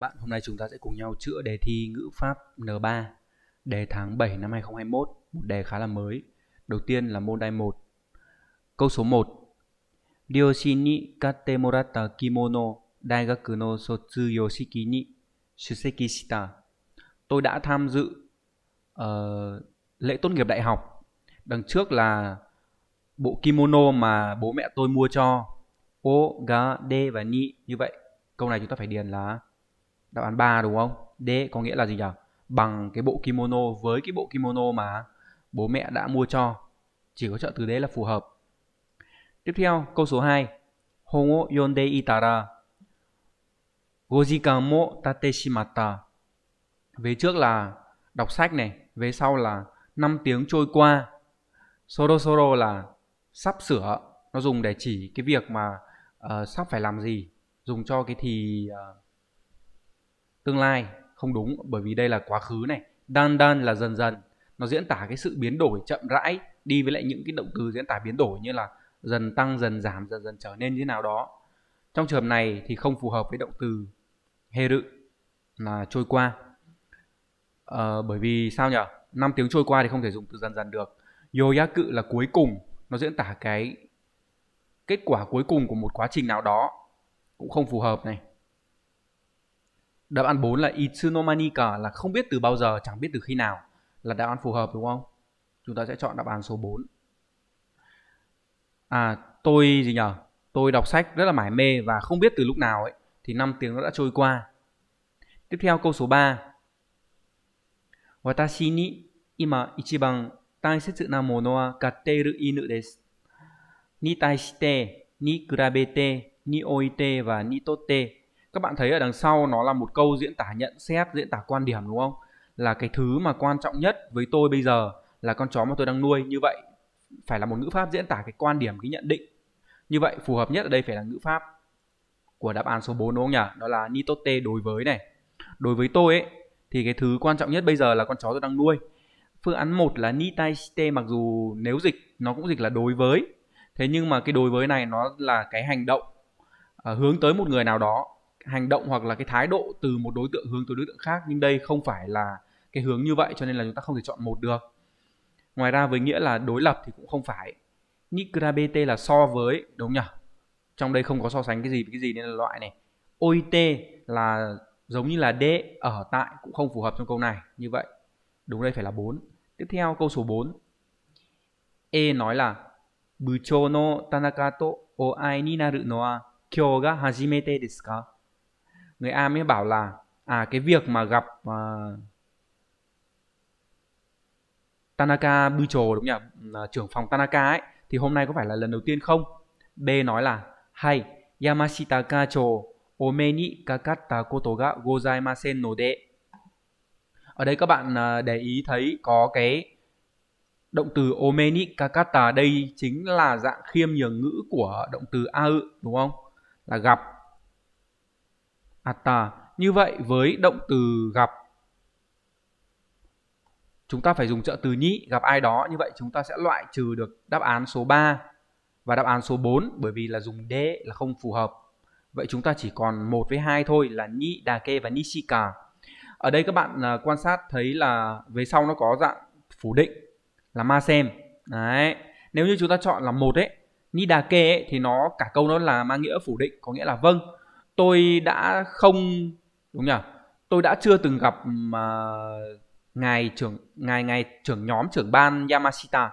Bạn, hôm nay chúng ta sẽ cùng nhau chữa đề thi ngữ pháp N3 đề tháng 7 năm 2021, một đề khá là mới. Đầu tiên là môn đai 1. Câu số 1. Ryoshi ni morata kimono daigaku no sotsu yoshiki ni shiseki shita. Tôi đã tham dự uh, lễ tốt nghiệp đại học. Đằng trước là bộ kimono mà bố mẹ tôi mua cho. O, ga, de và ni như vậy. Câu này chúng ta phải điền là đáp án 3 đúng không? D có nghĩa là gì nhỉ? Bằng cái bộ kimono với cái bộ kimono mà bố mẹ đã mua cho. Chỉ có trợ từ đấy là phù hợp. Tiếp theo, câu số 2. Hongo yonde itara 5 mo tate shimatta. Về trước là đọc sách này, về sau là 5 tiếng trôi qua. Soro soro là sắp sửa, nó dùng để chỉ cái việc mà uh, sắp phải làm gì, dùng cho cái thì uh, tương lai không đúng bởi vì đây là quá khứ này dan dan là dần dần nó diễn tả cái sự biến đổi chậm rãi đi với lại những cái động từ diễn tả biến đổi như là dần tăng dần giảm dần dần trở nên như thế nào đó trong trường hợp này thì không phù hợp với động từ herự là trôi qua à, bởi vì sao nhở năm tiếng trôi qua thì không thể dùng từ dần dần được yô cự là cuối cùng nó diễn tả cái kết quả cuối cùng của một quá trình nào đó cũng không phù hợp này Đáp án 4 là Itsunomanika là không biết từ bao giờ, chẳng biết từ khi nào là đáp án phù hợp đúng không? Chúng ta sẽ chọn đáp án số 4. À, tôi gì nhở? Tôi đọc sách rất là mải mê và không biết từ lúc nào ấy thì 5 tiếng nó đã trôi qua. Tiếp theo câu số 3. Watashi ni ima ichiban taisetsu na mono wa katteru inu desu. Ni taishite, ni kurabete, ni oite và ni totte các bạn thấy ở đằng sau nó là một câu diễn tả nhận xét diễn tả quan điểm đúng không là cái thứ mà quan trọng nhất với tôi bây giờ là con chó mà tôi đang nuôi như vậy phải là một ngữ pháp diễn tả cái quan điểm cái nhận định như vậy phù hợp nhất ở đây phải là ngữ pháp của đáp án số 4 đúng không nhỉ đó là nitote đối với này đối với tôi ấy thì cái thứ quan trọng nhất bây giờ là con chó tôi đang nuôi phương án 1 là nitaiste mặc dù nếu dịch nó cũng dịch là đối với thế nhưng mà cái đối với này nó là cái hành động à, hướng tới một người nào đó hành động hoặc là cái thái độ từ một đối tượng hướng tới đối tượng khác nhưng đây không phải là cái hướng như vậy cho nên là chúng ta không thể chọn một được ngoài ra với nghĩa là đối lập thì cũng không phải nikrabete là so với đúng nhỉ trong đây không có so sánh cái gì với cái gì nên là loại này oit là giống như là d ở tại cũng không phù hợp trong câu này như vậy đúng đây phải là 4 tiếp theo câu số 4 e nói là Buchou no Tanakato o ai ni naru no wa kyou ga hajimete desu ka? người A mới bảo là à cái việc mà gặp uh, Tanaka Bucho đúng nhỉ uh, trưởng phòng Tanaka ấy thì hôm nay có phải là lần đầu tiên không B nói là hay Yamashita Kacho ome ni kakatta koto ga gozaimasen no de ở đây các bạn uh, để ý thấy có cái động từ ome ni kakatta đây chính là dạng khiêm nhường ngữ của động từ a đúng không là gặp atta. Như vậy với động từ gặp chúng ta phải dùng trợ từ nhĩ gặp ai đó như vậy chúng ta sẽ loại trừ được đáp án số 3 và đáp án số 4 bởi vì là dùng đế là không phù hợp. Vậy chúng ta chỉ còn một với hai thôi là nhĩ, đà kê và nishika. Ở đây các bạn à, quan sát thấy là về sau nó có dạng phủ định là ma xem. Đấy. Nếu như chúng ta chọn là một ấy, ni đà kê ấy, thì nó cả câu nó là mang nghĩa phủ định có nghĩa là vâng tôi đã không đúng nhỉ tôi đã chưa từng gặp mà ngài trưởng ngài ngài trưởng nhóm trưởng ban Yamashita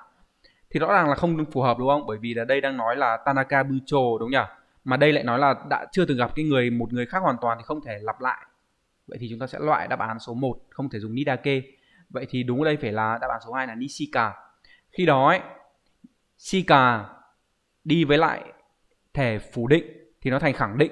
thì rõ ràng là không phù hợp đúng không bởi vì là đây đang nói là Tanaka Bucho đúng nhỉ mà đây lại nói là đã chưa từng gặp cái người một người khác hoàn toàn thì không thể lặp lại vậy thì chúng ta sẽ loại đáp án số 1 không thể dùng Nidake vậy thì đúng ở đây phải là đáp án số 2 là Nishika khi đó ấy, Shika đi với lại thẻ phủ định thì nó thành khẳng định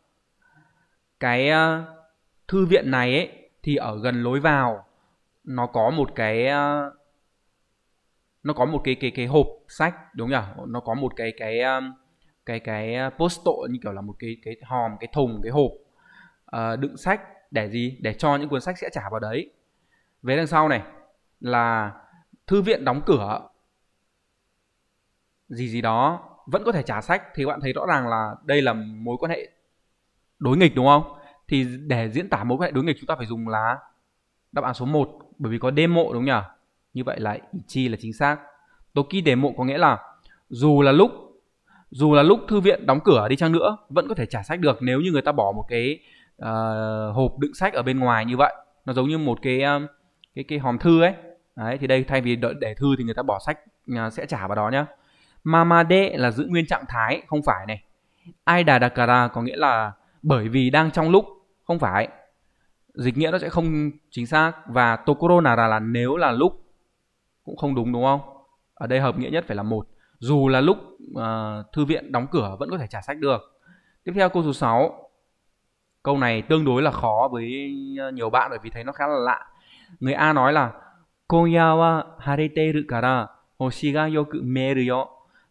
cái ờ, thư viện này ấy thì ở gần lối vào nó có một cái ờ, nó có một cái cái cái hộp sách đúng không nhỉ nó có một cái cái ờ, cái cái post tội như kiểu là một cái cái hòm cái thùng cái hộp đựng sách để gì để cho những cuốn sách sẽ trả vào đấy về đằng sau này là thư viện đóng cửa gì gì đó vẫn có thể trả sách thì bạn thấy rõ ràng là đây là mối quan hệ đối nghịch đúng không? Thì để diễn tả mối quan hệ đối nghịch chúng ta phải dùng là đáp án số 1 bởi vì có demo đúng nhỉ? Như vậy là chi là chính xác. Toki demo có nghĩa là dù là lúc dù là lúc thư viện đóng cửa đi chăng nữa vẫn có thể trả sách được nếu như người ta bỏ một cái uh, hộp đựng sách ở bên ngoài như vậy. Nó giống như một cái um, cái cái hòm thư ấy. Đấy thì đây thay vì đợi để thư thì người ta bỏ sách uh, sẽ trả vào đó nhá. de là giữ nguyên trạng thái không phải này. Aida dakara có nghĩa là bởi vì đang trong lúc không phải dịch nghĩa nó sẽ không chính xác và tokoro nara là nếu là lúc cũng không đúng đúng không ở đây hợp nghĩa nhất phải là một dù là lúc uh, thư viện đóng cửa vẫn có thể trả sách được tiếp theo câu số 6 câu này tương đối là khó với à, nhiều bạn bởi vì thấy nó khá là lạ người A nói là konya wa hareteru kara hoshi ga yoku meru yo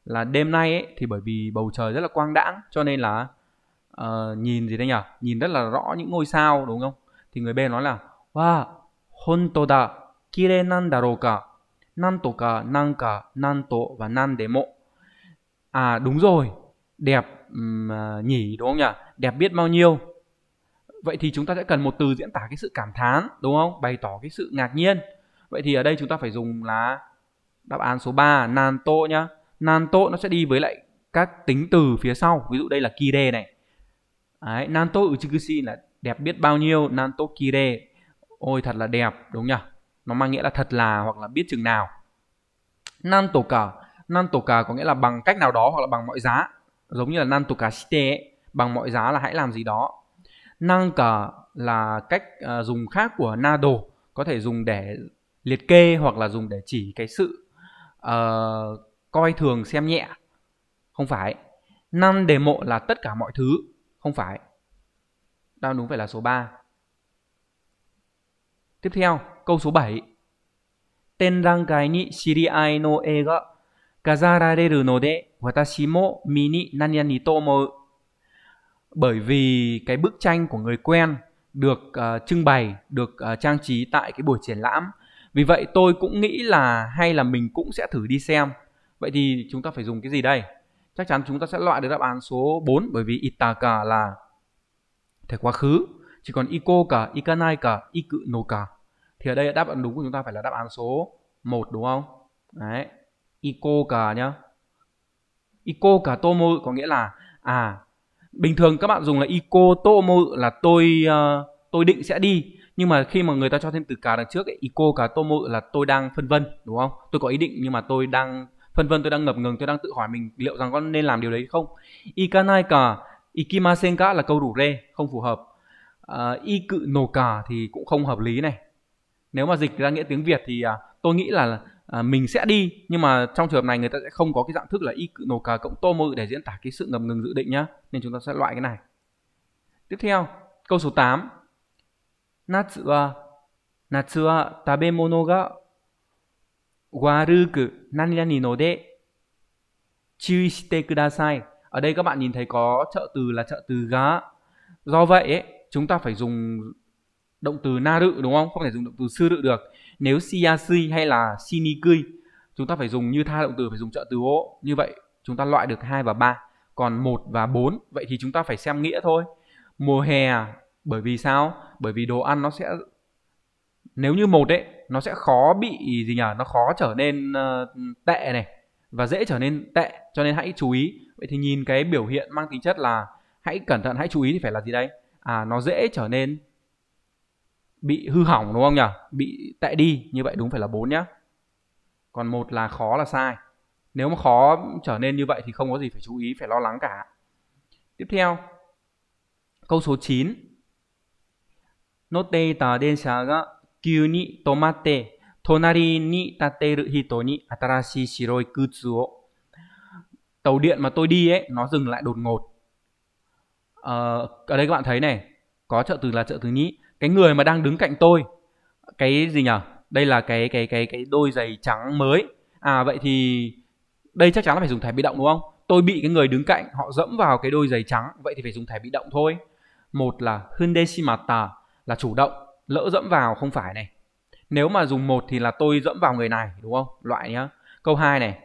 là đêm nay ấy, thì bởi vì bầu trời rất là quang đãng cho nên là uh, nhìn gì đấy nhỉ nhìn rất là rõ những ngôi sao đúng không thì người B nói là wa honto da kire nan daro ka nan to ka nan ka nan to và nan demo à đúng rồi đẹp um, nhỉ đúng không nhỉ đẹp biết bao nhiêu vậy thì chúng ta sẽ cần một từ diễn tả cái sự cảm thán đúng không bày tỏ cái sự ngạc nhiên vậy thì ở đây chúng ta phải dùng là đáp án số 3 nan to nhá nan to nó sẽ đi với lại các tính từ phía sau ví dụ đây là kire này Đấy, Nanto Uchigushi là đẹp biết bao nhiêu, Nanto Kire. Ôi thật là đẹp, đúng nhỉ? Nó mang nghĩa là thật là hoặc là biết chừng nào. Nanto ka, Nanto ka có nghĩa là bằng cách nào đó hoặc là bằng mọi giá. Giống như là Nanto ka shite, bằng mọi giá là hãy làm gì đó. Nanka là cách uh, dùng khác của nado, có thể dùng để liệt kê hoặc là dùng để chỉ cái sự uh, coi thường xem nhẹ. Không phải. Nan đề mộ là tất cả mọi thứ không phải. Đáp đúng phải là số 3. Tiếp theo, câu số 7. Tên răng cái ni shiriai no e ga kazarareru no de watashi mo mini nanyani to mo. Bởi vì cái bức tranh của người quen được uh, trưng bày, được uh, trang trí tại cái buổi triển lãm. Vì vậy tôi cũng nghĩ là hay là mình cũng sẽ thử đi xem. Vậy thì chúng ta phải dùng cái gì đây? chắc chắn chúng ta sẽ loại được đáp án số 4 bởi vì itaka là thể quá khứ chỉ còn iko cả ikanai cả iku no cả thì ở đây đáp án đúng của chúng ta phải là đáp án số 1 đúng không đấy iko cả nhá iko cả tomo có nghĩa là à bình thường các bạn dùng là iko tomo là tôi uh, tôi định sẽ đi nhưng mà khi mà người ta cho thêm từ cả đằng trước ấy, iko cả tomo là tôi đang phân vân đúng không tôi có ý định nhưng mà tôi đang phân vân tôi đang ngập ngừng tôi đang tự hỏi mình liệu rằng con nên làm điều đấy không ikanai cả ikimasen cả là câu đủ rê không phù hợp uh, y cự nổ cả thì cũng không hợp lý này nếu mà dịch ra nghĩa tiếng việt thì uh, tôi nghĩ là uh, mình sẽ đi nhưng mà trong trường hợp này người ta sẽ không có cái dạng thức là y cự nổ cả cộng tô mự để diễn tả cái sự ngập ngừng dự định nhá nên chúng ta sẽ loại cái này tiếp theo câu số 8 Natsu wa Natsu wa tabemono ga nani de kudasai. Ở đây các bạn nhìn thấy có trợ từ là trợ từ gá. Do vậy ấy, chúng ta phải dùng động từ naru đúng không? Không thể dùng động từ suru được. Nếu shiyasui hay là shinikui chúng ta phải dùng như tha động từ phải dùng trợ từ ô. Như vậy chúng ta loại được 2 và 3. Còn 1 và 4 vậy thì chúng ta phải xem nghĩa thôi. Mùa hè bởi vì sao? Bởi vì đồ ăn nó sẽ nếu như một ấy nó sẽ khó bị gì nhỉ nó khó trở nên uh, tệ này và dễ trở nên tệ cho nên hãy chú ý vậy thì nhìn cái biểu hiện mang tính chất là hãy cẩn thận hãy chú ý thì phải là gì đây à nó dễ trở nên bị hư hỏng đúng không nhỉ bị tệ đi như vậy đúng phải là bốn nhá còn một là khó là sai nếu mà khó trở nên như vậy thì không có gì phải chú ý phải lo lắng cả tiếp theo câu số 9 노트에 따른 샤가 急に止まって、隣に立っている人に新しい白い靴を。Tàu điện mà tôi đi ấy, nó dừng lại đột ngột. À, ở đây các bạn thấy này, có trợ từ là trợ từ nhĩ. Cái người mà đang đứng cạnh tôi, cái gì nhỉ? Đây là cái cái cái cái đôi giày trắng mới. À vậy thì đây chắc chắn là phải dùng thẻ bị động đúng không? Tôi bị cái người đứng cạnh họ dẫm vào cái đôi giày trắng, vậy thì phải dùng thẻ bị động thôi. Một là hundeshimata là chủ động, lỡ dẫm vào không phải này nếu mà dùng một thì là tôi dẫm vào người này đúng không loại nhá câu 2 này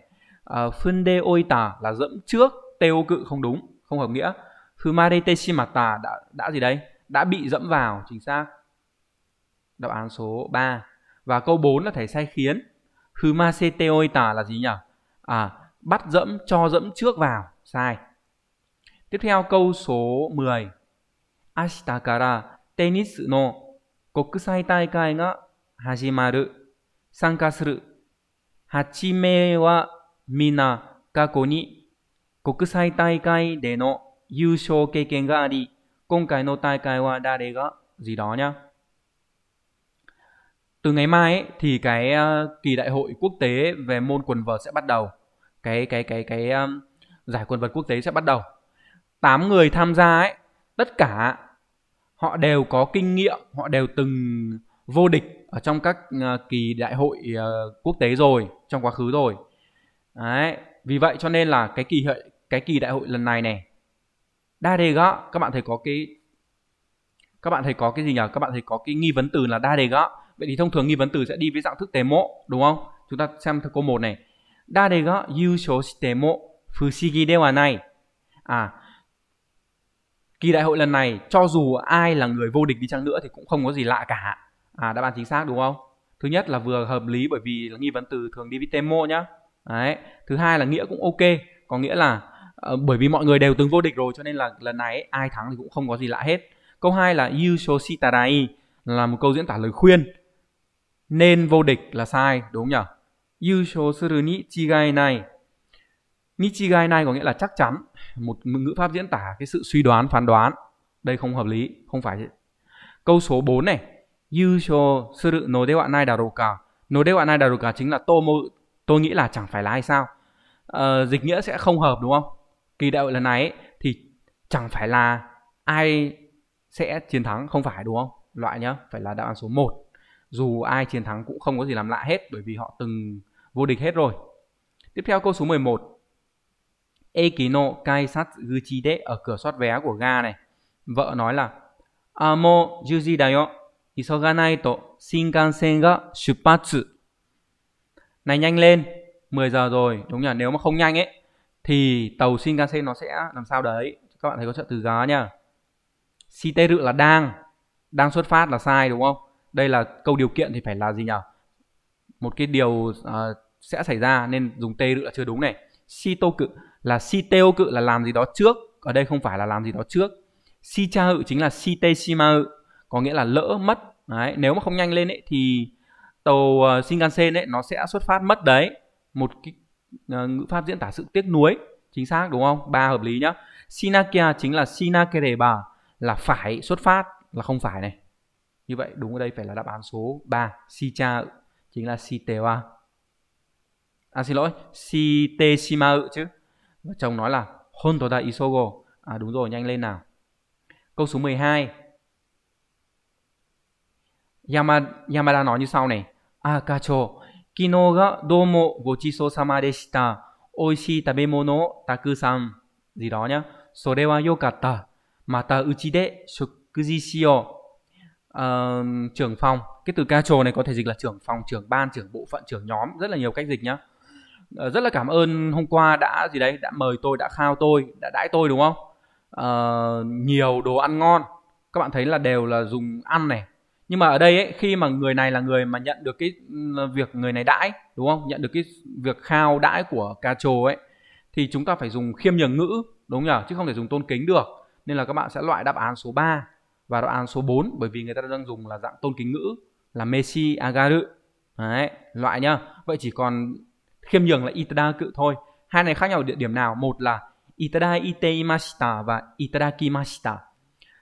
ờ, phân phương đê ôi tà là dẫm trước têu cự không đúng không hợp nghĩa fumade teshimata đã đã gì đấy đã bị dẫm vào chính xác đáp án số 3 và câu 4 là thầy sai khiến fumase teoita là gì nhỉ à bắt dẫm cho dẫm trước vào sai tiếp theo câu số 10 ashitakara tenis no 国際大会が始まる。参加する。8名は皆過去に国際大会での優勝経験があり、今回の大会は誰が Từ ngày mai ấy, thì cái uh, kỳ đại hội quốc tế về môn quần vợt sẽ bắt đầu. Cái cái cái cái um, giải quần vợt quốc tế sẽ bắt đầu. 8 người tham gia ấy, tất cả họ đều có kinh nghiệm họ đều từng vô địch ở trong các uh, kỳ đại hội uh, quốc tế rồi trong quá khứ rồi đấy vì vậy cho nên là cái kỳ hội cái kỳ đại hội lần này này đa đề gõ các bạn thấy có cái các bạn thấy có cái gì nhỉ các bạn thấy có cái nghi vấn từ là đa đề gõ vậy thì thông thường nghi vấn từ sẽ đi với dạng thức tế mộ đúng không chúng ta xem câu một này đa đề gõ yu số tế mộ fushigi dewa này à kỳ đại hội lần này cho dù ai là người vô địch đi chăng nữa thì cũng không có gì lạ cả à đáp án chính xác đúng không thứ nhất là vừa hợp lý bởi vì là nghi vấn từ thường đi với temo nhá đấy thứ hai là nghĩa cũng ok có nghĩa là uh, bởi vì mọi người đều từng vô địch rồi cho nên là lần này ai thắng thì cũng không có gì lạ hết câu hai là yusho shitarai là một câu diễn tả lời khuyên nên vô địch là sai đúng nhỉ yusho suru ni chigai nai ni chigai nai có nghĩa là chắc chắn một ngữ pháp diễn tả cái sự suy đoán phán đoán đây không hợp lý không phải câu số 4 này you show sự nối đeo nai đào cả nối đeo nai đào cả chính là tô tôi nghĩ là chẳng phải là hay sao ờ, dịch nghĩa sẽ không hợp đúng không kỳ đại hội lần này ấy, thì chẳng phải là ai sẽ chiến thắng không phải đúng không loại nhá phải là đáp án số 1 dù ai chiến thắng cũng không có gì làm lạ hết bởi vì họ từng vô địch hết rồi tiếp theo câu số 11 Ekino Kaisatsuguchi de ở cửa soát vé của ga này. Vợ nói là Amo Juji dayo isoganai to Shinkansen ga shupatsu. Này nhanh lên, 10 giờ rồi, đúng nhỉ? Nếu mà không nhanh ấy thì tàu Shinkansen nó sẽ làm sao đấy. Các bạn thấy có trợ từ giá nhá. Shiteru là đang, đang xuất phát là sai đúng không? Đây là câu điều kiện thì phải là gì nhỉ? Một cái điều uh, sẽ xảy ra nên dùng tê là chưa đúng này. Shitoku là si teo cự là làm gì đó trước ở đây không phải là làm gì đó trước si cha hự chính là si te si ma hự có nghĩa là lỡ mất đấy nếu mà không nhanh lên ấy thì tàu uh, Shinkansen ấy nó sẽ xuất phát mất đấy một cái uh, ngữ pháp diễn tả sự tiếc nuối chính xác đúng không ba hợp lý nhá Shinakia chính là Shinakereba là phải xuất phát là không phải này như vậy đúng ở đây phải là đáp án số 3 Shicha chính là si Shitewa à xin lỗi si Shiteshima chứ và chồng nói là hôn toda isogo à đúng rồi nhanh lên nào câu số 12 Yama, Yamada nói như sau này à kacho kino ga domo gochiso sama deshita oishii tabemono takusan gì đó nhá sore wa yokatta mata uchi de shokuji shio uh, trưởng phòng cái từ ca trồ này có thể dịch là trưởng phòng trưởng ban trưởng bộ phận trưởng nhóm rất là nhiều cách dịch nhá Ờ, rất là cảm ơn hôm qua đã gì đấy đã mời tôi đã khao tôi đã đãi tôi đúng không à, nhiều đồ ăn ngon các bạn thấy là đều là dùng ăn này nhưng mà ở đây ấy, khi mà người này là người mà nhận được cái ừ, việc người này đãi đúng không nhận được cái việc khao đãi của ca trồ ấy thì chúng ta phải dùng khiêm nhường ngữ đúng nhở? chứ không thể dùng tôn kính được nên là các bạn sẽ loại đáp án số 3 và đáp án số 4 bởi vì người ta đang dùng là dạng tôn kính ngữ là messi agaru đấy loại nhá vậy chỉ còn khiêm nhường là itada cự thôi hai này khác nhau ở địa điểm nào một là itada ite và itada kimashita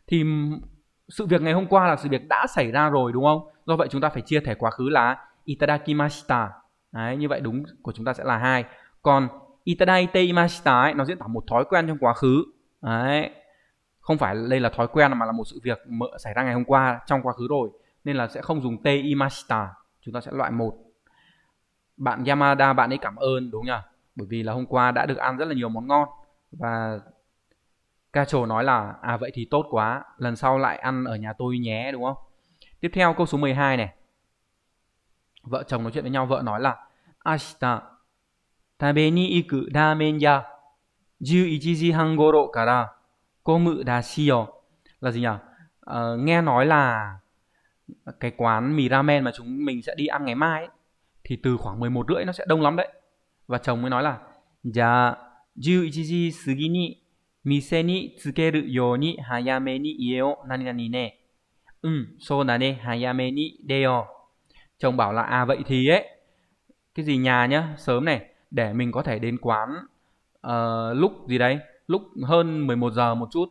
thì sự việc ngày hôm qua là sự việc đã xảy ra rồi đúng không do vậy chúng ta phải chia thẻ quá khứ là itada kimashita Đấy, như vậy đúng của chúng ta sẽ là hai còn itada ite ấy, nó diễn tả một thói quen trong quá khứ Đấy. không phải đây là thói quen mà là một sự việc xảy ra ngày hôm qua trong quá khứ rồi nên là sẽ không dùng te imashita chúng ta sẽ loại một bạn Yamada bạn ấy cảm ơn đúng nhỉ? Bởi vì là hôm qua đã được ăn rất là nhiều món ngon và Ca trồ nói là à vậy thì tốt quá, lần sau lại ăn ở nhà tôi nhé đúng không? Tiếp theo câu số 12 này. Vợ chồng nói chuyện với nhau, vợ nói là Ashita tabe ni iku ramen ya 11時半頃から混むらしいよ là gì nhỉ? À, ờ, nghe nói là cái quán mì ramen mà chúng mình sẽ đi ăn ngày mai ấy, thì từ khoảng 11 rưỡi nó sẽ đông lắm đấy. Và chồng mới nói là dạ, Ja 11時過ぎに店に着けるように早めに家を何々ね。Ừ, so là ne hayame ni deo. Chồng bảo là à vậy thì ấy cái gì nhà nhá, sớm này để mình có thể đến quán uh, lúc gì đấy, lúc hơn 11 giờ một chút,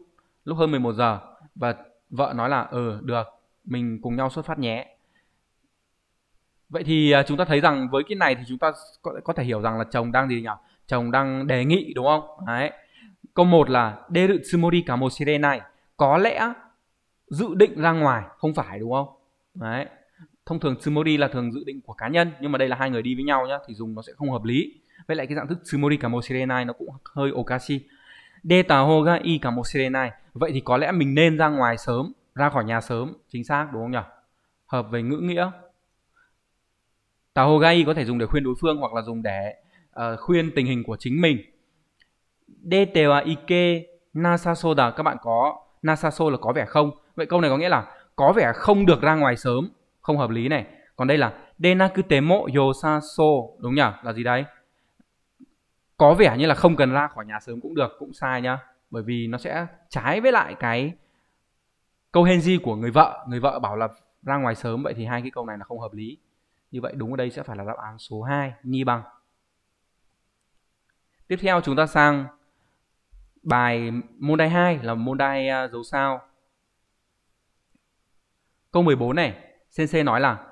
lúc hơn 11 giờ và vợ nói là ừ được, mình cùng nhau xuất phát nhé. Vậy thì à, chúng ta thấy rằng với cái này thì chúng ta có, có thể hiểu rằng là chồng đang gì nhỉ? Chồng đang đề nghị đúng không? Đấy. Câu một là Deru tsumori kamoshire này có lẽ dự định ra ngoài không phải đúng không? Đấy. Thông thường tsumori là thường dự định của cá nhân nhưng mà đây là hai người đi với nhau nhá thì dùng nó sẽ không hợp lý. Với lại cái dạng thức tsumori kamoshire này nó cũng hơi okashi. Deta hoga i kamoshire này. Vậy thì có lẽ mình nên ra ngoài sớm, ra khỏi nhà sớm, chính xác đúng không nhỉ? Hợp về ngữ nghĩa tà hồ gai có thể dùng để khuyên đối phương hoặc là dùng để uh, khuyên tình hình của chính mình dete wa ike nasaso da các bạn có nasaso là có vẻ không vậy câu này có nghĩa là có vẻ không được ra ngoài sớm không hợp lý này còn đây là denakutemo yosaso đúng nhỉ là gì đấy có vẻ như là không cần ra khỏi nhà sớm cũng được cũng sai nhá bởi vì nó sẽ trái với lại cái câu henji của người vợ người vợ bảo là ra ngoài sớm vậy thì hai cái câu này là không hợp lý như vậy đúng ở đây sẽ phải là đáp án số 2, nhi bằng. Tiếp theo chúng ta sang bài môn đai 2 là môn đai à, dấu sao. Câu 14 này, sensei nói là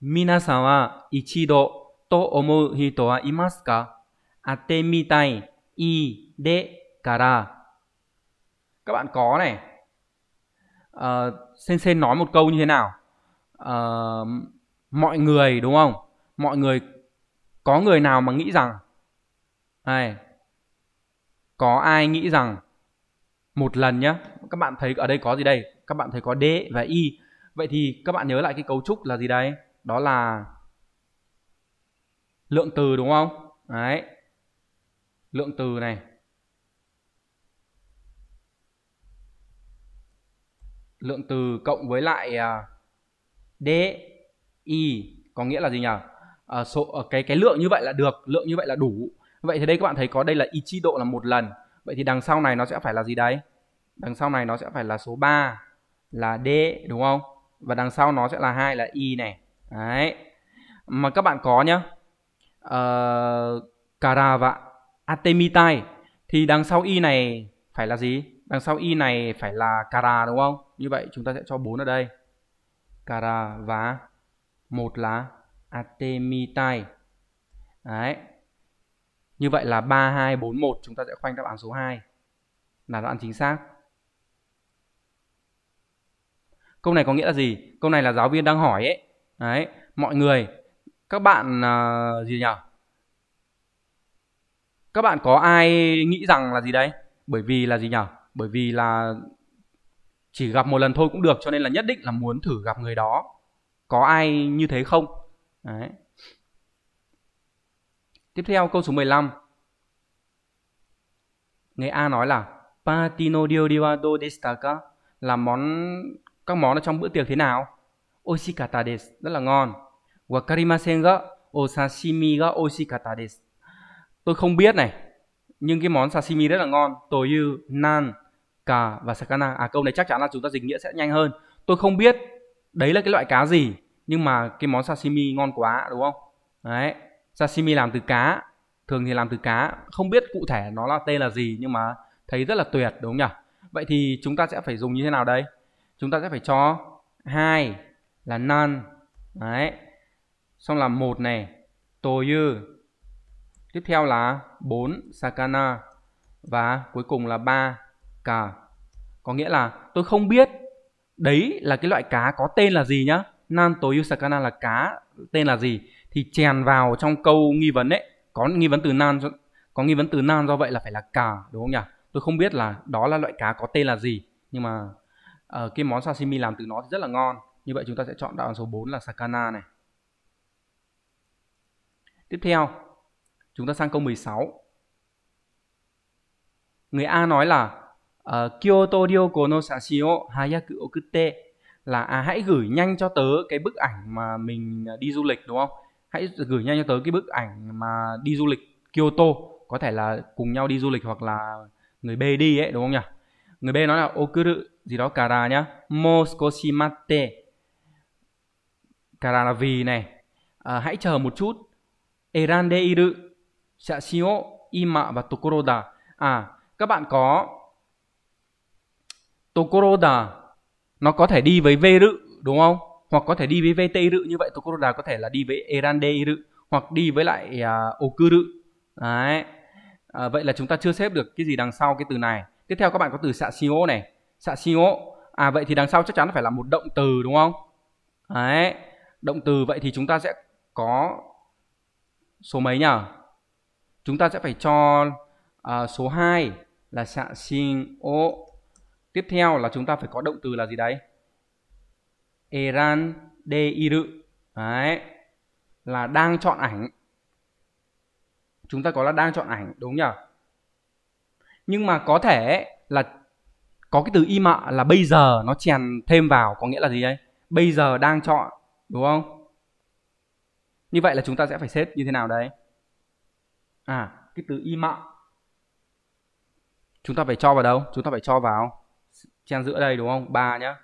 Minasan wa ichido to omou hito wa imasu ka? Ate mitai i de kara. Các bạn có này. Uh, ờ, sensei nói một câu như thế nào? Uh, mọi người đúng không mọi người có người nào mà nghĩ rằng này có ai nghĩ rằng một lần nhá các bạn thấy ở đây có gì đây các bạn thấy có d và y vậy thì các bạn nhớ lại cái cấu trúc là gì đây? đó là lượng từ đúng không đấy lượng từ này lượng từ cộng với lại à, d y có nghĩa là gì nhỉ à, số ờ, cái cái lượng như vậy là được lượng như vậy là đủ vậy thì đây các bạn thấy có đây là y chi độ là một lần vậy thì đằng sau này nó sẽ phải là gì đấy đằng sau này nó sẽ phải là số 3 là d đúng không và đằng sau nó sẽ là hai là y này đấy mà các bạn có nhá uh, ờ, và atemitai thì đằng sau y này phải là gì đằng sau y này phải là cara đúng không như vậy chúng ta sẽ cho bốn ở đây cara và một là Artemitai đấy như vậy là 3241 chúng ta sẽ khoanh đáp án số 2 là đáp án chính xác câu này có nghĩa là gì câu này là giáo viên đang hỏi ấy đấy mọi người các bạn uh, gì nhỉ các bạn có ai nghĩ rằng là gì đấy bởi vì là gì nhỉ bởi vì là chỉ gặp một lần thôi cũng được cho nên là nhất định là muốn thử gặp người đó có ai như thế không Đấy. tiếp theo câu số 15 người A nói là patino dio diwado destaka là món các món ở trong bữa tiệc thế nào oshikata desu rất là ngon wakarimasen ga osashimi ga oshikata desu tôi không biết này nhưng cái món sashimi rất là ngon toyu nan cả và sakana à câu này chắc chắn là chúng ta dịch nghĩa sẽ nhanh hơn tôi không biết đấy là cái loại cá gì nhưng mà cái món sashimi ngon quá đúng không đấy sashimi làm từ cá thường thì làm từ cá không biết cụ thể nó là tên là gì nhưng mà thấy rất là tuyệt đúng không nhỉ vậy thì chúng ta sẽ phải dùng như thế nào đây chúng ta sẽ phải cho hai là nan đấy xong là một này toyu tiếp theo là bốn sakana và cuối cùng là ba cả có nghĩa là tôi không biết đấy là cái loại cá có tên là gì nhá nanto yusakana là cá tên là gì thì chèn vào trong câu nghi vấn ấy có nghi vấn từ nan có nghi vấn từ nan do vậy là phải là cả đúng không nhỉ tôi không biết là đó là loại cá có tên là gì nhưng mà uh, cái món sashimi làm từ nó thì rất là ngon như vậy chúng ta sẽ chọn đáp án số 4 là sakana này tiếp theo chúng ta sang câu 16 người A nói là Ờ, Kyoto, 京都旅行 no no Sashio, hayaku Okute là à, hãy gửi nhanh cho tớ cái bức ảnh mà mình à, đi du lịch đúng không? Hãy gửi nhanh cho tớ cái bức ảnh mà đi du lịch Kyoto có thể là cùng nhau đi du lịch hoặc là người B đi ấy đúng không nhỉ? Người B nói là okuru gì đó kara nhá. Moskoshi matte. Kara là vì này. À, hãy chờ một chút. Erande iru shashio ima và tokoro da. À các bạn có Tokoroda nó có thể đi với Veru đúng không? Hoặc có thể đi với VT Iru như vậy Tokoroda có thể là đi với Erande Iru hoặc đi với lại uh, à, Okuru. Đấy. À, vậy là chúng ta chưa xếp được cái gì đằng sau cái từ này. Tiếp theo các bạn có từ xạ xio này, xạ xio. À vậy thì đằng sau chắc chắn phải là một động từ đúng không? Đấy. Động từ vậy thì chúng ta sẽ có số mấy nhỉ? Chúng ta sẽ phải cho uh, số 2 là xạ xin ô Tiếp theo là chúng ta phải có động từ là gì đấy? Eran de iru. Đấy. Là đang chọn ảnh. Chúng ta có là đang chọn ảnh đúng nhỉ? Nhưng mà có thể là có cái từ im ạ là bây giờ nó chèn thêm vào có nghĩa là gì đấy? Bây giờ đang chọn đúng không? Như vậy là chúng ta sẽ phải xếp như thế nào đấy? À, cái từ im ạ chúng ta phải cho vào đâu? Chúng ta phải cho vào chen giữa đây đúng không ba nhá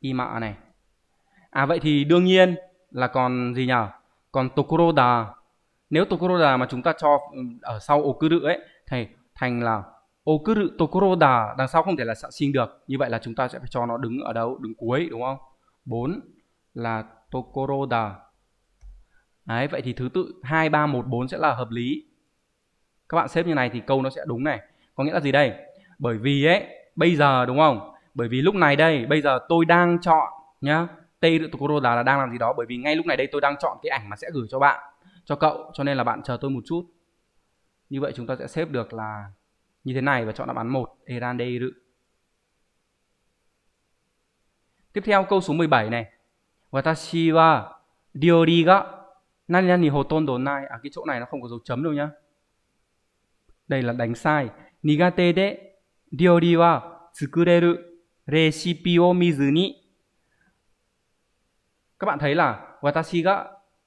y mạ này à vậy thì đương nhiên là còn gì nhở còn tokoroda nếu tokoroda mà chúng ta cho ừ, ở sau okuru ấy thì thành là okuru tokoroda đằng sau không thể là sạ sinh được như vậy là chúng ta sẽ phải cho nó đứng ở đâu đứng cuối đúng không 4 là tokoroda Đấy, vậy thì thứ tự 2, 3, 1, 4 sẽ là hợp lý. Các bạn xếp như này thì câu nó sẽ đúng này. Có nghĩa là gì đây? Bởi vì ấy, bây giờ đúng không bởi vì lúc này đây bây giờ tôi đang chọn nhá tê là, là đang làm gì đó bởi vì ngay lúc này đây tôi đang chọn cái ảnh mà sẽ gửi cho bạn cho cậu cho nên là bạn chờ tôi một chút như vậy chúng ta sẽ xếp được là như thế này và chọn đáp án 1 eran deiru tiếp theo câu số 17 này watashi wa diori ga nani nani hotondo nai à cái chỗ này nó không có dấu chấm đâu nhá đây là đánh sai nigate de 料理は作れるレシピを見ずに Các bạn thấy là watashi ga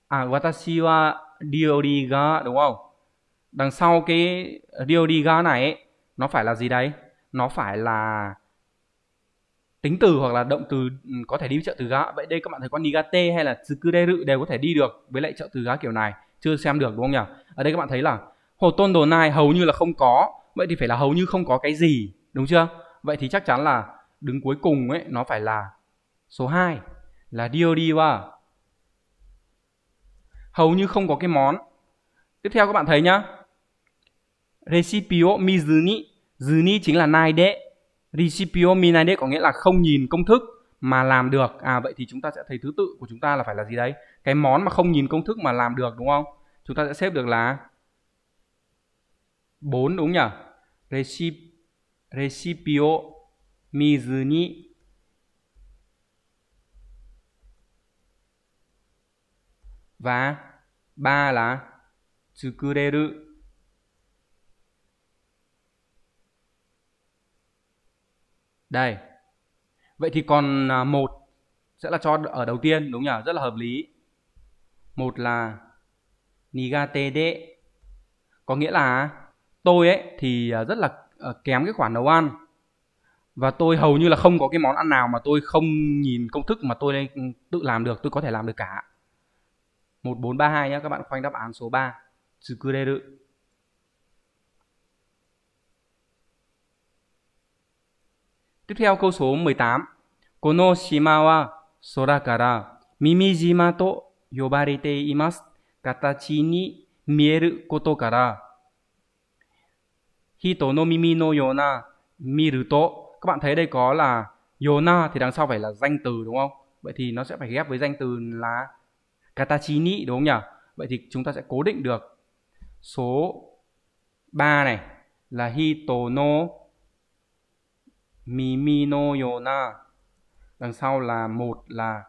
à watashi wa ryori ga đúng không? Đằng sau cái ryori ga này nó phải là gì đấy? Nó phải là tính từ hoặc là động từ ừ, có thể đi với trợ từ gá. Vậy đây các bạn thấy con nigate hay là tsukureru đều có thể đi được với lại trợ từ gá kiểu này. Chưa xem được đúng không nhỉ? Ở đây các bạn thấy là hồ tôn đồ nai hầu như là không có vậy thì phải là hầu như không có cái gì đúng chưa vậy thì chắc chắn là đứng cuối cùng ấy nó phải là số 2 là diodiwa hầu như không có cái món tiếp theo các bạn thấy nhá recipio mizuni zuni chính là nai đệ recipio nai đệ có nghĩa là không nhìn công thức mà làm được à vậy thì chúng ta sẽ thấy thứ tự của chúng ta là phải là gì đấy cái món mà không nhìn công thức mà làm được đúng không chúng ta sẽ xếp được là 4 đúng nhỉ? Recip recipio mizu và ba là tsukureru đây vậy thì còn à, một sẽ là cho ở đầu tiên đúng nhỉ rất là hợp lý một là nigate de có nghĩa là tôi ấy thì à, rất là à, kém cái khoản nấu ăn và tôi hầu như là không có cái món ăn nào mà tôi không nhìn công thức mà tôi ừ, tự làm được tôi có thể làm được cả 1432 nhé các bạn khoanh đáp án số 3 Tsukureru Tiếp theo câu số 18 Kono shima wa sora kara mimijima to yobarete imasu katachi ni mieru koto kara hito no mimi no yona miruto các bạn thấy đây có là yona thì đằng sau phải là danh từ đúng không vậy thì nó sẽ phải ghép với danh từ là katachi ni đúng không nhỉ vậy thì chúng ta sẽ cố định được số 3 này là hito no mimi no yona đằng sau là một là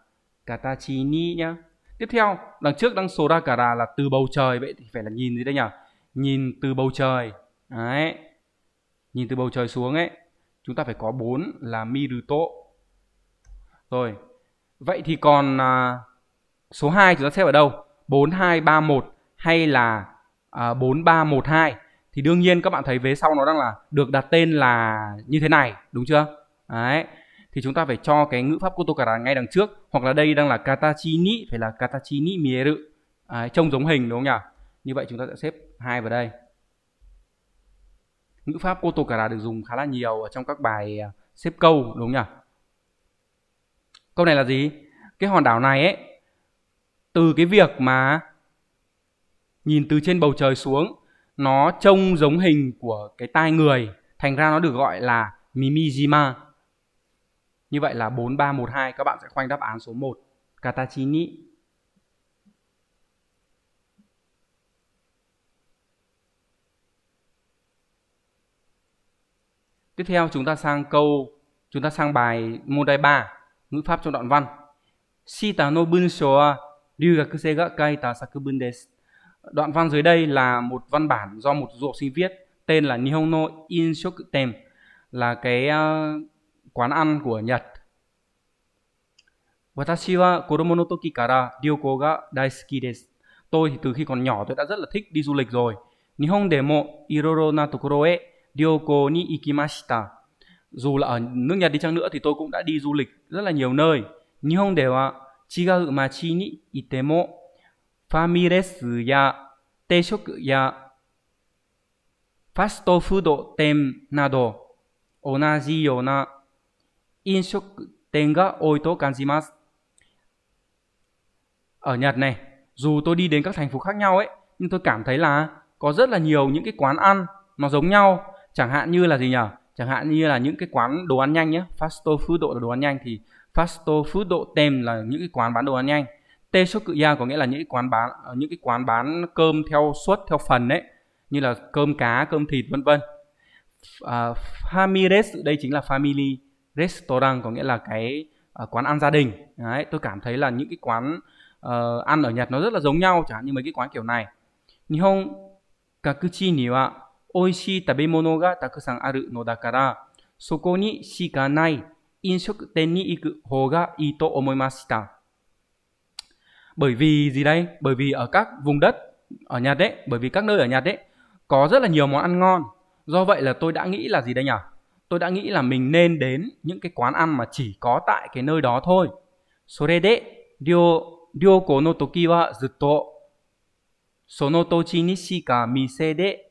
katachi ni nhá tiếp theo đằng trước đằng sora kara là từ bầu trời vậy thì phải là nhìn gì đây nhỉ nhìn từ bầu trời đấy nhìn từ bầu trời xuống ấy chúng ta phải có bốn là miruto rồi vậy thì còn à, số 2 chúng ta xếp ở đâu bốn hai ba một hay là à, bốn ba một hai thì đương nhiên các bạn thấy vế sau nó đang là được đặt tên là như thế này đúng chưa đấy thì chúng ta phải cho cái ngữ pháp kotokara ngay đằng trước hoặc là đây đang là katachi phải là katachi ni mieru à, trông giống hình đúng không nhỉ như vậy chúng ta sẽ xếp hai vào đây ngữ pháp Kotokara được dùng khá là nhiều ở trong các bài à, xếp câu đúng không nhỉ? Câu này là gì? Cái hòn đảo này ấy từ cái việc mà nhìn từ trên bầu trời xuống nó trông giống hình của cái tai người, thành ra nó được gọi là Mimijima. Như vậy là 4312 các bạn sẽ khoanh đáp án số 1 Katachi ni Tiếp theo chúng ta sang câu chúng ta sang bài môn đề 3 ngữ pháp trong đoạn văn. Shita no bunsho wa ryugakusei ga kaita sakubun Đoạn văn dưới đây là một văn bản do một du học sinh viết tên là Nihon no Inshokuten là cái ờ, quán ăn của Nhật. Watashi wa koromo no toki kara ryoko ga daisuki desu. Tôi thì từ khi còn nhỏ tôi đã rất là thích đi du lịch rồi. Nihon demo iroro na tokoro e Ryoko ni ikimashita. Dù là ở nước Nhật đi chăng nữa thì tôi cũng đã đi du lịch rất là nhiều nơi. Nihon de wa chigau machi ni itemo famiresu ya teishoku ya fast food ten nado onaji yona inshoku ten ga oi to kanjimasu. Ở Nhật này, dù tôi đi đến các thành phố khác nhau ấy, nhưng tôi cảm thấy là có rất là nhiều những cái quán ăn nó giống nhau chẳng hạn như là gì nhỉ chẳng hạn như là những cái quán đồ ăn nhanh nhé fast food độ là đồ ăn nhanh thì fast food độ tem là những cái quán bán đồ ăn nhanh t số cự gia có nghĩa là những cái quán bán ờ, những cái quán bán cơm theo suất theo phần đấy như là cơm cá cơm thịt vân vân à, famires đây chính là family restaurant có nghĩa là cái uh, quán ăn gia đình đấy tôi cảm thấy là những cái quán uh, ăn ở nhật nó rất là giống nhau chẳng hạn như mấy cái quán kiểu này Nihon kakuchi ni wa 美味しい食べ物がたくさんあるのだから、そこにしかない飲食店に行く方がいいと思いました。Bởi vì gì đây? Bởi vì ở các vùng đất ở Nhật đấy, bởi vì các nơi ở Nhật đấy có rất là nhiều món ăn ngon. Do vậy là tôi đã nghĩ là gì đây nhỉ? Tôi đã nghĩ là mình nên đến những cái quán ăn mà chỉ có tại cái nơi đó thôi. それで、旅、旅行の時はずっと、その土地にしか店で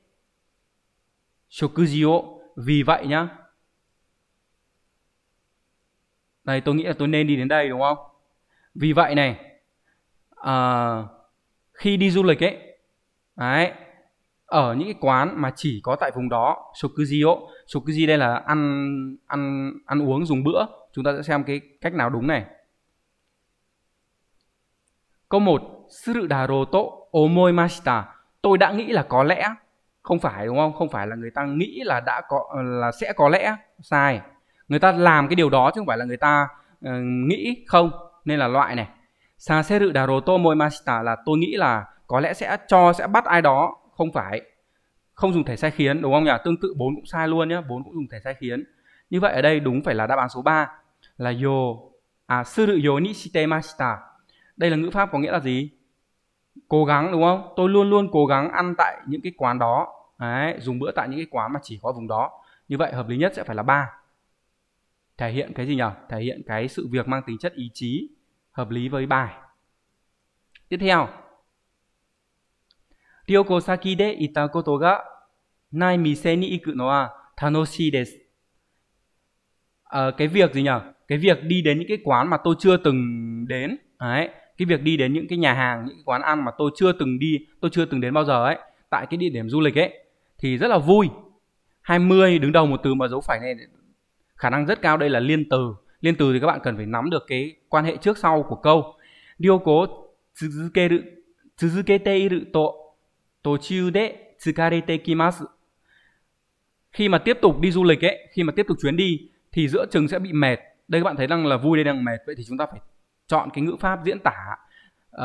食 gì vì vậy nhá Đây tôi nghĩ là tôi nên đi đến đây đúng không vì vậy này à, khi đi du lịch ấy đấy ở những cái quán mà chỉ có tại vùng đó shokujio shokujio đây là ăn ăn ăn uống dùng bữa chúng ta sẽ xem cái cách nào đúng này câu một suru daro to omoimashita tôi đã nghĩ là có lẽ không phải đúng không không phải là người ta nghĩ là đã có là sẽ có lẽ sai người ta làm cái điều đó chứ không phải là người ta uh, nghĩ không nên là loại này sa se rự đà rô tô môi masita là tôi nghĩ là có lẽ sẽ cho sẽ bắt ai đó không phải không dùng thể sai khiến đúng không nhỉ tương tự bốn cũng sai luôn nhé bốn cũng dùng thể sai khiến như vậy ở đây đúng phải là đáp án số 3 là yo à sư rự yo nishite masita đây là ngữ pháp có nghĩa là gì cố gắng đúng không tôi luôn luôn cố gắng ăn tại những cái quán đó Đấy, dùng bữa tại những cái quán mà chỉ có vùng đó. Như vậy hợp lý nhất sẽ phải là ba Thể hiện cái gì nhỉ? Thể hiện cái sự việc mang tính chất ý chí hợp lý với bài. Tiếp theo. Ryoko saki de ita koto ga nai mise ni iku no wa tanoshii desu. À, cái việc gì nhỉ? Cái việc đi đến những cái quán mà tôi chưa từng đến. Đấy, cái việc đi đến những cái nhà hàng, những cái quán ăn mà tôi chưa từng đi, tôi chưa từng đến bao giờ ấy, tại cái địa điểm du lịch ấy thì rất là vui 20 đứng đầu một từ mà dấu phải này khả năng rất cao đây là liên từ liên từ thì các bạn cần phải nắm được cái quan hệ trước sau của câu điều cố tsuzukeru tsuzukete iru to tochu de tsukarete kimasu khi mà tiếp tục đi du lịch ấy khi mà tiếp tục chuyến đi thì giữa chừng sẽ bị mệt đây các bạn thấy rằng là vui đây đang mệt vậy thì chúng ta phải chọn cái ngữ pháp diễn tả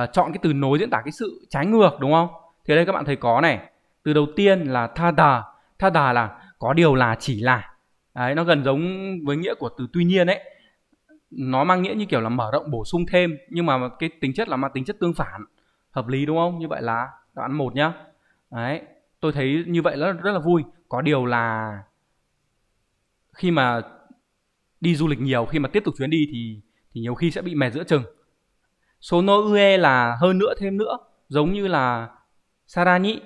uh, chọn cái từ nối diễn tả cái sự trái ngược đúng không thì đây các bạn thấy có này từ đầu tiên là tha đà tha đà là có điều là chỉ là đấy nó gần giống với nghĩa của từ tuy nhiên ấy nó mang nghĩa như kiểu là mở rộng bổ sung thêm nhưng mà cái tính chất là mang tính chất tương phản hợp lý đúng không như vậy là đáp án một nhá đấy tôi thấy như vậy rất rất là vui có điều là khi mà đi du lịch nhiều khi mà tiếp tục chuyến đi thì thì nhiều khi sẽ bị mệt giữa chừng số no ue là hơn nữa thêm nữa giống như là sarani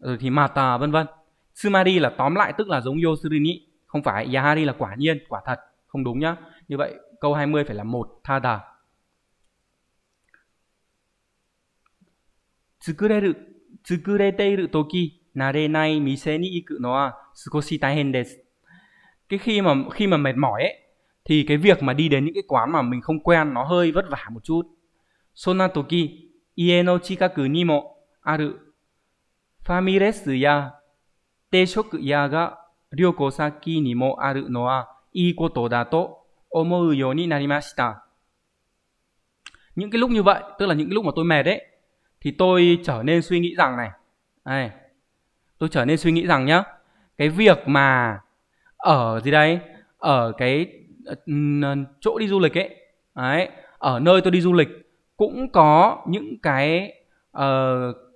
rồi thì mata vân vân sumari là tóm lại tức là giống yosurini không phải yahari là quả nhiên quả thật không đúng nhá như vậy câu 20 phải là một tada tsukureru tsukureteiru iru toki narenai mise ni iku no wa sukoshi taihen desu cái khi mà khi mà mệt mỏi ấy thì cái việc mà đi đến những cái quán mà mình không quen nó hơi vất vả một chút sonatoki ie no chikaku ni mo aru ファミレスや定食屋が旅行先にもあるのはいいことだと思うようになりました。Những cái lúc như vậy, tức là những cái lúc mà tôi mệt đấy thì tôi trở nên suy nghĩ rằng này, này tôi trở nên suy nghĩ rằng nhá, cái việc mà ở gì đấy, ở cái ừ, chỗ đi du lịch ấy, đấy, ở nơi tôi đi du lịch cũng có những cái uh,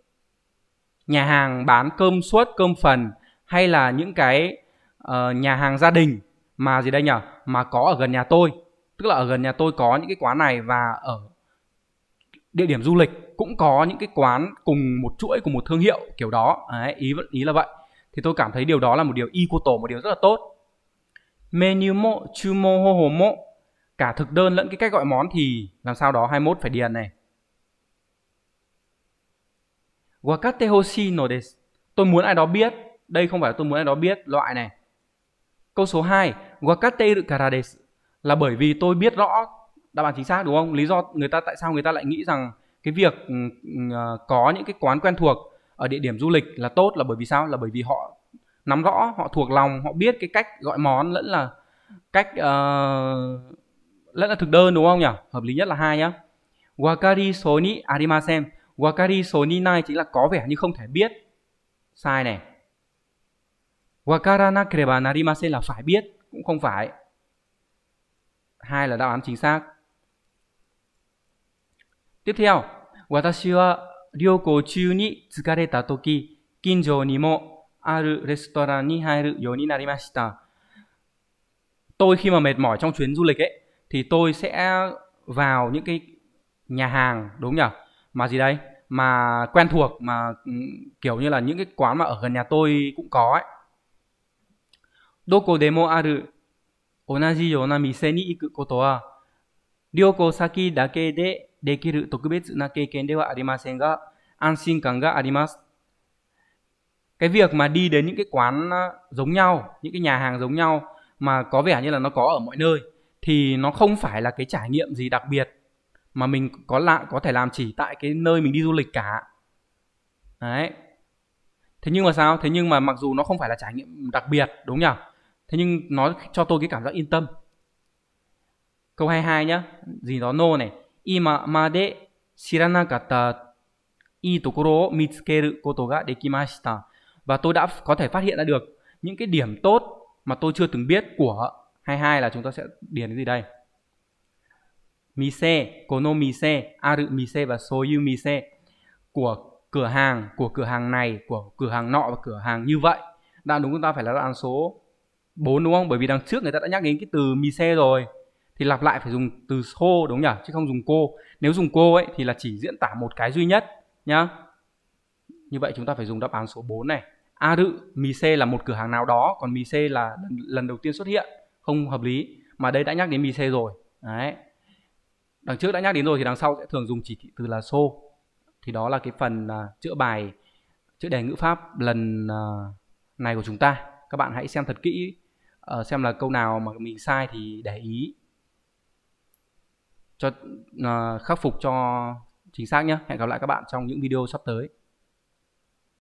nhà hàng bán cơm suất cơm phần hay là những cái uh, nhà hàng gia đình mà gì đây nhở? mà có ở gần nhà tôi tức là ở gần nhà tôi có những cái quán này và ở địa điểm du lịch cũng có những cái quán cùng một chuỗi cùng một thương hiệu kiểu đó Đấy, ý ý là vậy thì tôi cảm thấy điều đó là một điều y của tổ một điều rất là tốt menu mộ chu mô hô hồ mộ cả thực đơn lẫn cái cách gọi món thì làm sao đó 21 phải điền này Wakate Hoshino des. Tôi muốn ai đó biết. Đây không phải tôi muốn ai đó biết loại này. Câu số 2, Wakate Rukara des. Là bởi vì tôi biết rõ đáp án chính xác đúng không? Lý do người ta tại sao người ta lại nghĩ rằng cái việc ừ, ừ, ờ, có những cái quán quen thuộc ở địa điểm du lịch là tốt là bởi vì sao? Là bởi vì họ nắm rõ, họ thuộc lòng, họ biết cái cách gọi món lẫn là cách uh, lẫn là thực đơn đúng không nhỉ? Hợp lý nhất là hai nhá. Wakari soni arimasen Wakari số ninai chính là có vẻ như không thể biết. Sai này. Wakarana kreba narimase là phải biết, cũng không phải. Hai là đáp án chính xác. Tiếp theo, watashi wa ryoko chu ni tsukareta toki kinjo ni mo aru restaurant ni hairu yo ni narimashita. Tôi khi mà mệt mỏi trong chuyến du lịch ấy thì tôi sẽ vào những cái nhà hàng đúng nhỉ? mà gì đây mà quen thuộc mà ừ, kiểu như là những cái quán mà ở gần nhà tôi cũng có ấy doko demo aru onaji yona mise ni iku koto wa ryoko saki dake de dekiru tokubetsu na keiken de wa arimasen ga anshin kan ga arimasu cái việc mà đi đến những cái quán à, giống nhau những cái nhà hàng giống nhau mà có vẻ như là nó có ở mọi nơi thì nó không phải là cái trải nghiệm gì đặc biệt mà mình có lạ có thể làm chỉ tại cái nơi mình đi du lịch cả đấy thế nhưng mà sao thế nhưng mà mặc dù nó không phải là trải nghiệm đặc biệt đúng nhỉ thế nhưng nó cho tôi cái cảm giác yên tâm câu 22 nhá gì đó no này ima made shiranakata i tokoro o mitsukeru koto ga dekimashita và tôi đã có thể phát hiện ra được những cái điểm tốt mà tôi chưa từng biết của 22 là chúng ta sẽ điền cái gì đây mise, kono mise, aru mise và soyu mise của cửa hàng, của cửa hàng này, của cửa hàng nọ và cửa hàng như vậy. Đáp đúng chúng ta phải là đáp số 4 đúng không? Bởi vì đằng trước người ta đã nhắc đến cái từ mise rồi. Thì lặp lại phải dùng từ so đúng nhỉ? Chứ không dùng cô. Nếu dùng cô ấy thì là chỉ diễn tả một cái duy nhất nhá. Như vậy chúng ta phải dùng đáp án số 4 này. Aru mise là một cửa hàng nào đó, còn mise là lần, lần đầu tiên xuất hiện, không hợp lý. Mà đây đã nhắc đến mise rồi. Đấy, đằng trước đã nhắc đến rồi thì đằng sau sẽ thường dùng chỉ thị từ là so thì đó là cái phần uh, chữa bài chữa đề ngữ pháp lần uh, này của chúng ta các bạn hãy xem thật kỹ uh, xem là câu nào mà mình sai thì để ý cho uh, khắc phục cho chính xác nhé hẹn gặp lại các bạn trong những video sắp tới